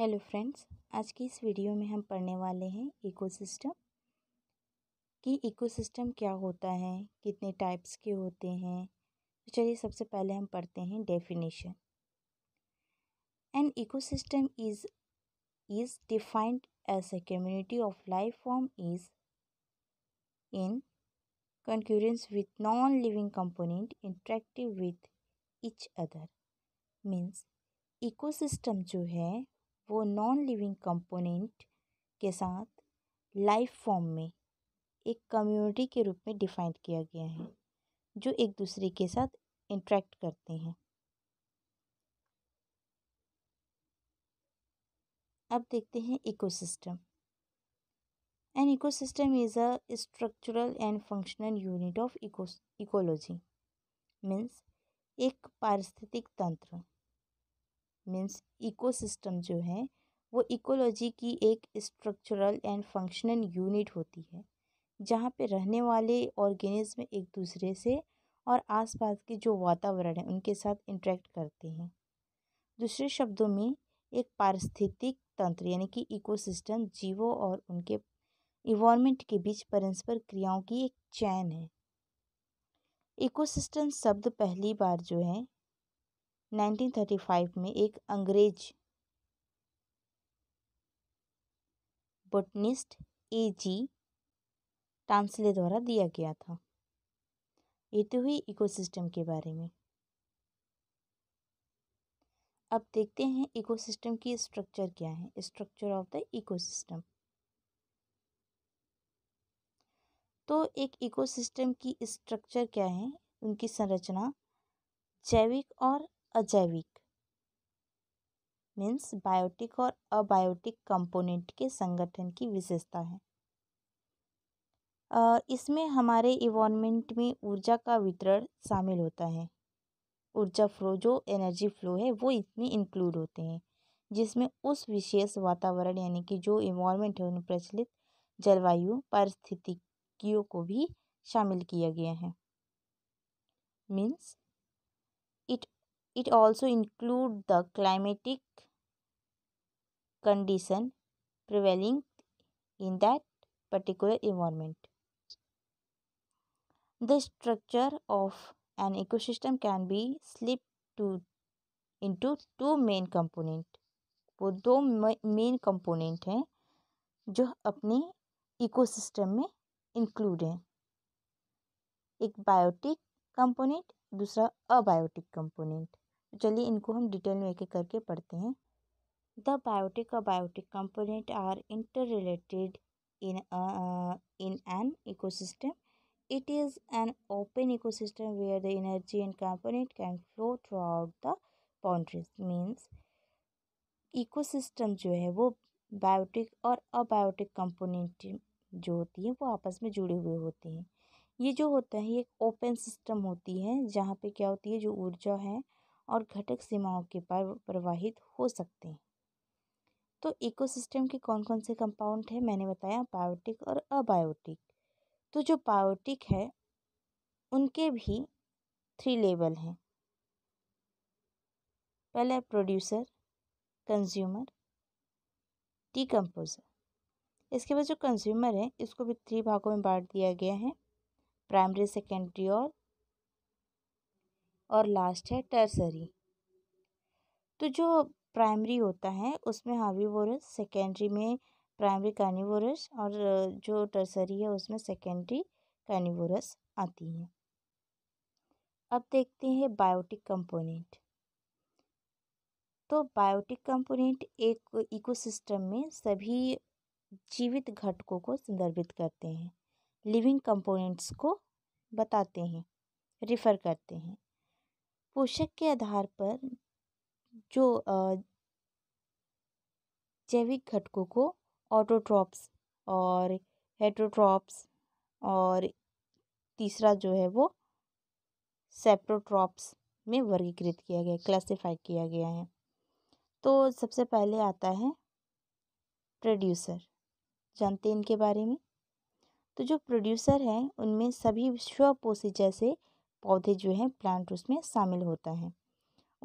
Hello friends आज की इस वीडियो में हम पढ़ने वाले हैं इकोसिस्टम कि इकोसिस्टम क्या होता है कितने टाइप्स के होते हैं तो चलिए सबसे पहले हम पढ़ते हैं definition an ecosystem is is defined as a community of life form is in concurrence with non living component interactive with each other means ecosystem जो है वो नॉन लिविंग कंपोनेंट के साथ लाइफ फॉर्म में एक कम्युनिटी के रूप में डिफाइंड किया गया है जो एक दूसरे के साथ इंट्रैक्ट करते हैं अब देखते हैं ecosystem an ecosystem is a structural and functional unit of eco ecology means एक पारिस्थितिक तंत्र मीन्स इकोसिस्टम जो है वो इकोलॉजी की एक स्ट्रक्चरल एंड फंक्शनल यूनिट होती है जहाँ पे रहने वाले ऑर्गेनिज्म एक दूसरे से और आसपास के जो वातावरण है उनके साथ इंटरेक्ट करते हैं दूसरे शब्दों में एक पारिस्थितिक तंत्र यानी कि इकोसिस्टम जीवों और उनके इन्वायरमेंट के बीच परस्पर क्रियाओं की एक चैन है इकोसिस्टम शब्द पहली बार जो है 1935 में एक अंग्रेज बोटनिस्ट ए जी टांसले द्वारा दिया गया था ये तो हुई इकोसिस्टम के बारे में अब देखते हैं इकोसिस्टम की स्ट्रक्चर क्या है स्ट्रक्चर ऑफ द इकोसिस्टम तो एक इकोसिस्टम की स्ट्रक्चर क्या है उनकी संरचना जैविक और अजैविक मीन्स बायोटिक और अबायोटिक कंपोनेंट के संगठन की विशेषता है इसमें हमारे इन्वामेंट में ऊर्जा का वितरण शामिल होता है ऊर्जा फ्लो जो एनर्जी फ्लो है वो इसमें इंक्लूड होते हैं जिसमें उस विशेष वातावरण यानी कि जो इन्वायरमेंट है उन्हें प्रचलित जलवायु परिस्थितियों को भी शामिल किया गया है means It also include the climatic condition prevailing in that particular environment. The structure of an ecosystem can be split to, into two main component. वो दो मेन कंपोनेंट हैं जो अपने इकोसिस्टम में इंक्लूड हैं एक बायोटिक कंपोनेंट दूसरा abiotic component चलिए इनको हम डिटेल में एक एक करके पढ़ते हैं द बायोटिक और biotic component are interrelated in in an it an open ecosystem where the energy and component can flow throughout the boundaries means ecosystem जो है वो बायोटिक और अबायोटिक कंपोनेंट जो होती है वो आपस में जुड़े हुए होते हैं ये जो होता है ये एक ओपन सिस्टम होती है जहाँ पे क्या होती है जो ऊर्जा है और घटक सीमाओं के पार प्रवाहित हो सकते हैं तो इकोसिस्टम के कौन कौन से कंपाउंड हैं मैंने बताया बायोटिक और अबायोटिक तो जो बायोटिक है उनके भी थ्री लेवल हैं पहला है प्रोड्यूसर कंज्यूमर डिकम्पोजर इसके बाद जो कंज्यूमर है इसको भी थ्री भागों में बांट दिया गया है प्राइमरी सेकेंडरी और और लास्ट है टर्सरी तो जो प्राइमरी होता है उसमें हावीवोरस सेकेंडरी में प्राइमरी कैनिवोरस और जो टर्सरी है उसमें सेकेंडरी कैनिवोरस आती है अब देखते हैं बायोटिक कंपोनेंट तो बायोटिक कंपोनेंट एक इकोसिस्टम में सभी जीवित घटकों को संदर्भित करते हैं लिविंग कंपोनेंट्स को बताते हैं रिफ़र करते हैं पोषक के आधार पर जो जैविक घटकों को ऑटोट्रॉप्स और हेटरोट्रॉप्स और तीसरा जो है वो सेप्टोट्रॉप्स में वर्गीकृत किया गया क्लासिफाई किया गया है तो सबसे पहले आता है प्रोड्यूसर जानते हैं इनके बारे में तो जो प्रोड्यूसर हैं उनमें सभी स्वपोषी जैसे पौधे जो हैं प्लांट उसमें शामिल होता है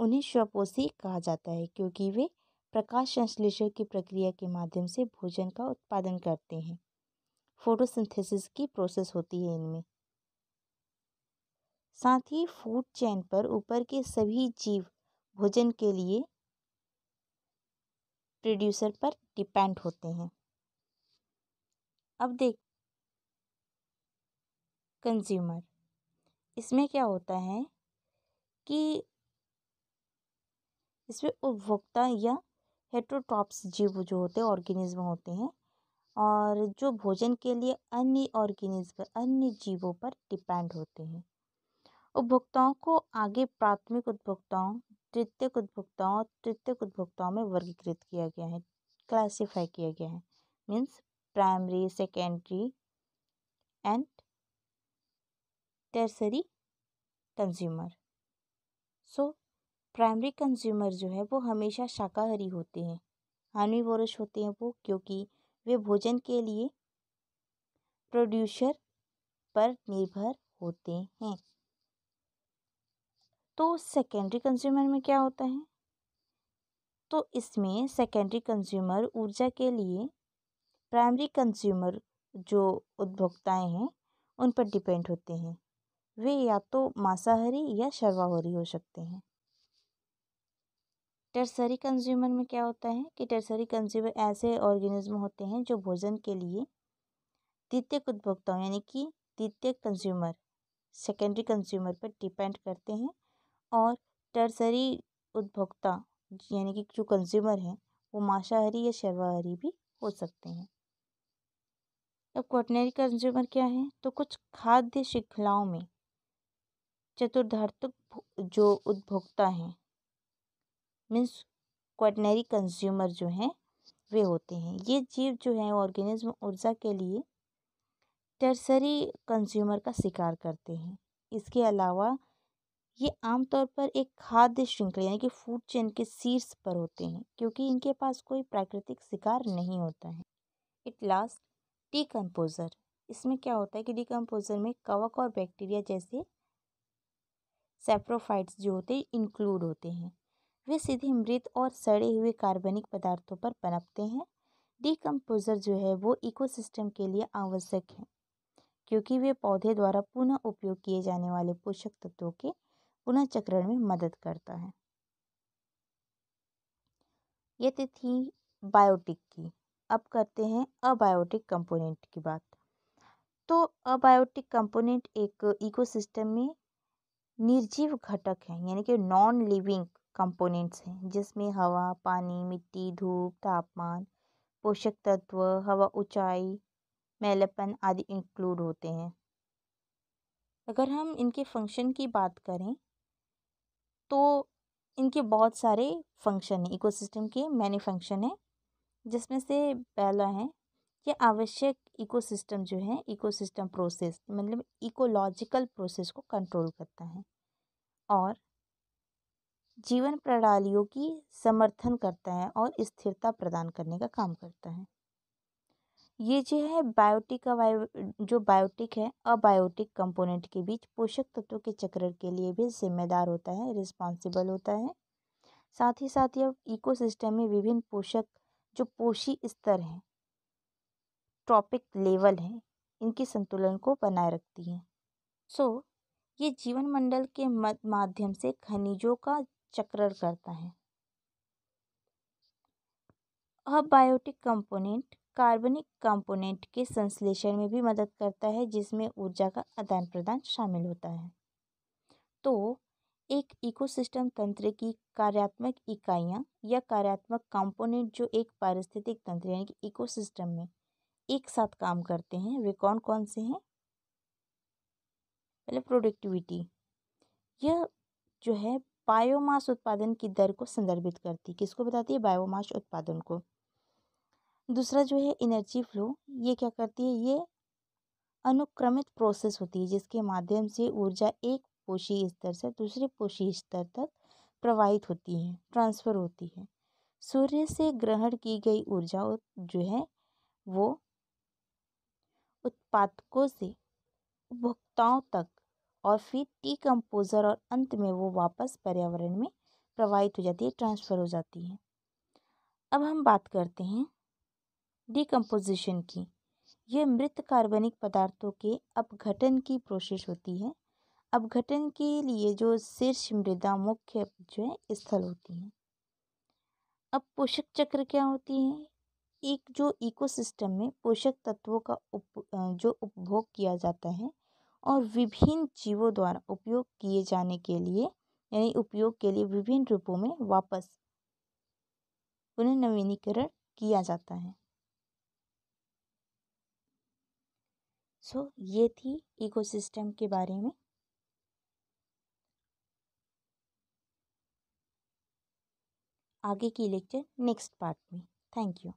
उन्हें स्वपोषी कहा जाता है क्योंकि वे प्रकाश संश्लेषण की प्रक्रिया के माध्यम से भोजन का उत्पादन करते हैं फोटोसिंथेसिस की प्रोसेस होती है इनमें साथ ही फूड चैन पर ऊपर के सभी जीव भोजन के लिए प्रोड्यूसर पर डिपेंड होते हैं अब देख कंज्यूमर इसमें क्या होता है कि इसमें उपभोक्ता या हेट्रोटॉप्स जीव जो होते हैं ऑर्गेनिज्म होते हैं और जो भोजन के लिए अन्य ऑर्गेनिज्म अन्य जीवों पर डिपेंड होते हैं उपभोक्ताओं को आगे प्राथमिक उपभोक्ताओं द्वितीयक उपभोक्ताओं और तृतीयक उपभोक्ताओं में वर्गीकृत किया गया है क्लासीफाई किया गया है means primary secondary and tertiary consumer so primary consumer जो है वो हमेशा शाकाहारी होते हैं हानिवोरस होते हैं वो क्योंकि वे भोजन के लिए प्रोड्यूसर पर निर्भर होते हैं तो सेकेंडरी कंज्यूमर में क्या होता है तो इसमें सेकेंडरी कंज्यूमर ऊर्जा के लिए प्राइमरी कंज्यूमर जो उपभोक्ताएं हैं उन पर डिपेंड होते हैं वे या तो मांसाहारी या शर्वाहारी हो सकते हैं टर्सरी कंज्यूमर में क्या होता है कि टर्सरी कंज्यूमर ऐसे ऑर्गेनिज्म होते हैं जो भोजन के लिए द्वितीयक उपभोक्ताओं यानी कि द्वितीयक कंज्यूमर सेकेंडरी कंज्यूमर पर डिपेंड करते हैं और टर्सरी उपभोक्ता यानी कि जो कंज्यूमर हैं वो मांसाहारी या शर्वाहारी भी हो सकते हैं अब क्वाटनरी कंज्यूमर क्या है तो कुछ खाद्य श्रृंखलाओं में चतुर्धार्थक जो उपभोक्ता हैं मीन्स क्वाटनरी कंज्यूमर जो हैं वे होते हैं ये जीव जो हैं ऑर्गेनिज्म ऊर्जा के लिए टर्सरी कंज्यूमर का शिकार करते हैं इसके अलावा ये आमतौर पर एक खाद्य श्रृंखला यानी कि फूड चेन के शीर्ष पर होते हैं क्योंकि इनके पास कोई प्राकृतिक शिकार नहीं होता है इट लास्ट डिकम्पोज़र इसमें क्या होता है कि डिकम्पोज़र में कवक और बैक्टीरिया जैसे सैप्रोफाइट्स जो होते हैं इंक्लूड होते हैं वे सीधे मृत और सड़े हुए कार्बनिक पदार्थों पर पनपते हैं डिकम्पोजर जो है वो इकोसिस्टम के लिए आवश्यक है क्योंकि वे पौधे द्वारा पुनः उपयोग किए जाने वाले पोषक तत्वों के पुनः चक्रण में मदद करता है ये तिथि थी बायोटिक की अब करते हैं अबायोटिक कंपोनेंट की बात तो अबायोटिक कंपोनेंट एक इकोसिस्टम में निर्जीव घटक हैं यानी कि नॉन लिविंग कंपोनेंट्स हैं जिसमें हवा पानी मिट्टी धूप तापमान पोषक तत्व हवा ऊंचाई मेलपन आदि इंक्लूड होते हैं अगर हम इनके फंक्शन की बात करें तो इनके बहुत सारे फंक्शन हैं इकोसिस्टम के मैनी फंक्शन हैं जिसमें से पहला है ये आवश्यक इकोसिस्टम जो है इकोसिस्टम प्रोसेस मतलब इकोलॉजिकल प्रोसेस को कंट्रोल करता है और जीवन प्रणालियों की समर्थन करता है और स्थिरता प्रदान करने का काम करता है ये जो है बायोटिक अवायो जो बायोटिक है अबायोटिक कंपोनेंट के बीच पोषक तत्वों के चक्र के लिए भी जिम्मेदार होता है रिस्पॉन्सिबल होता है साथ ही साथ यह इकोसिस्टम में विभिन्न पोषक जो पोषी स्तर हैं ट्रॉपिक लेवल हैं इनके संतुलन को बनाए रखती हैं सो ये जीवन मंडल के माध्यम से खनिजों का चक्रण करता है अबायोटिक कंपोनेंट कार्बनिक कंपोनेंट के संश्लेषण में भी मदद करता है जिसमें ऊर्जा का आदान प्रदान शामिल होता है तो एक इकोसिस्टम तंत्र की कार्यात्मक इकाइयाँ या कार्यात्मक कंपोनेंट जो एक पारिस्थितिक तंत्र यानी कि इकोसिस्टम में एक साथ काम करते हैं वे कौन कौन से हैं पहले प्रोडक्टिविटी यह जो है बायोमास उत्पादन की दर को संदर्भित करती है किसको बताती है बायोमास उत्पादन को दूसरा जो है एनर्जी फ्लो ये क्या करती है ये अनुक्रमित प्रोसेस होती है जिसके माध्यम से ऊर्जा एक पोषी स्तर से दूसरे पोषी स्तर तक प्रवाहित होती है ट्रांसफ़र होती है सूर्य से ग्रहण की गई ऊर्जा जो है वो उत्पादकों से उपभोक्ताओं तक और फिर कंपोजर और अंत में वो वापस पर्यावरण में प्रवाहित हो जाती है ट्रांसफ़र हो जाती है अब हम बात करते हैं डिकम्पोजिशन की यह मृत कार्बनिक पदार्थों के अपघटन की प्रोसेस होती है अपघटन के लिए जो शीर्ष मृदा मुख्य जो है स्थल होती है अब पोषक चक्र क्या होती है एक जो इकोसिस्टम में पोषक तत्वों का उप जो उपभोग किया जाता है और विभिन्न जीवों द्वारा उपयोग किए जाने के लिए यानी उपयोग के लिए विभिन्न रूपों में वापस पुनर्नवीनीकरण किया जाता है सो so, ये थी इकोसिस्टम के बारे में आगे की लेक्चर नेक्स्ट पार्ट में थैंक यू